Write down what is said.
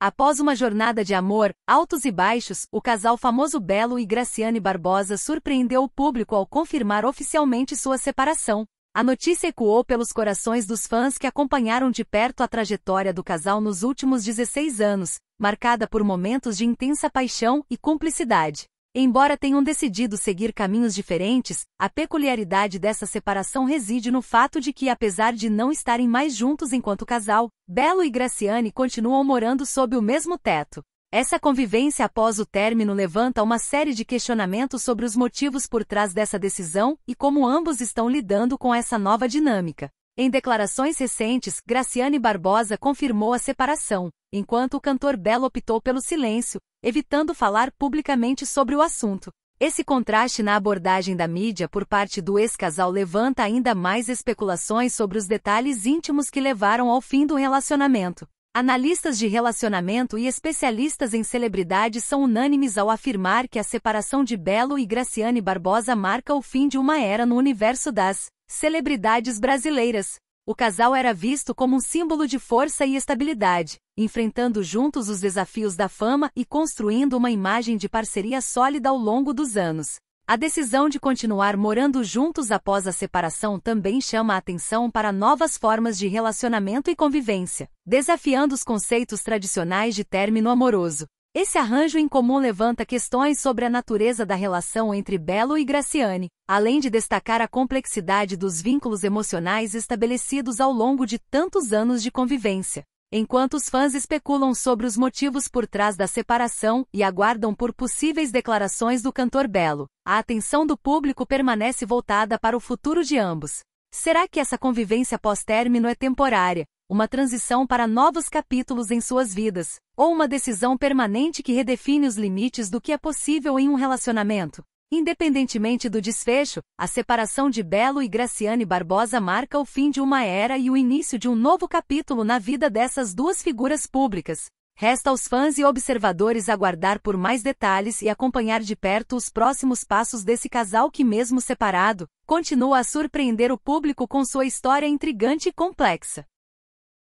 Após uma jornada de amor, altos e baixos, o casal famoso Belo e Graciane Barbosa surpreendeu o público ao confirmar oficialmente sua separação. A notícia ecoou pelos corações dos fãs que acompanharam de perto a trajetória do casal nos últimos 16 anos, marcada por momentos de intensa paixão e cumplicidade. Embora tenham decidido seguir caminhos diferentes, a peculiaridade dessa separação reside no fato de que, apesar de não estarem mais juntos enquanto casal, Belo e Graciane continuam morando sob o mesmo teto. Essa convivência após o término levanta uma série de questionamentos sobre os motivos por trás dessa decisão e como ambos estão lidando com essa nova dinâmica. Em declarações recentes, Graciane Barbosa confirmou a separação, enquanto o cantor Belo optou pelo silêncio, evitando falar publicamente sobre o assunto. Esse contraste na abordagem da mídia por parte do ex-casal levanta ainda mais especulações sobre os detalhes íntimos que levaram ao fim do relacionamento. Analistas de relacionamento e especialistas em celebridades são unânimes ao afirmar que a separação de Belo e Graciane Barbosa marca o fim de uma era no universo das Celebridades brasileiras. O casal era visto como um símbolo de força e estabilidade, enfrentando juntos os desafios da fama e construindo uma imagem de parceria sólida ao longo dos anos. A decisão de continuar morando juntos após a separação também chama a atenção para novas formas de relacionamento e convivência, desafiando os conceitos tradicionais de término amoroso. Esse arranjo em comum levanta questões sobre a natureza da relação entre Belo e Graciane, além de destacar a complexidade dos vínculos emocionais estabelecidos ao longo de tantos anos de convivência. Enquanto os fãs especulam sobre os motivos por trás da separação e aguardam por possíveis declarações do cantor Belo, a atenção do público permanece voltada para o futuro de ambos. Será que essa convivência pós-término é temporária, uma transição para novos capítulos em suas vidas, ou uma decisão permanente que redefine os limites do que é possível em um relacionamento. Independentemente do desfecho, a separação de Belo e Graciane Barbosa marca o fim de uma era e o início de um novo capítulo na vida dessas duas figuras públicas. Resta aos fãs e observadores aguardar por mais detalhes e acompanhar de perto os próximos passos desse casal que, mesmo separado, continua a surpreender o público com sua história intrigante e complexa.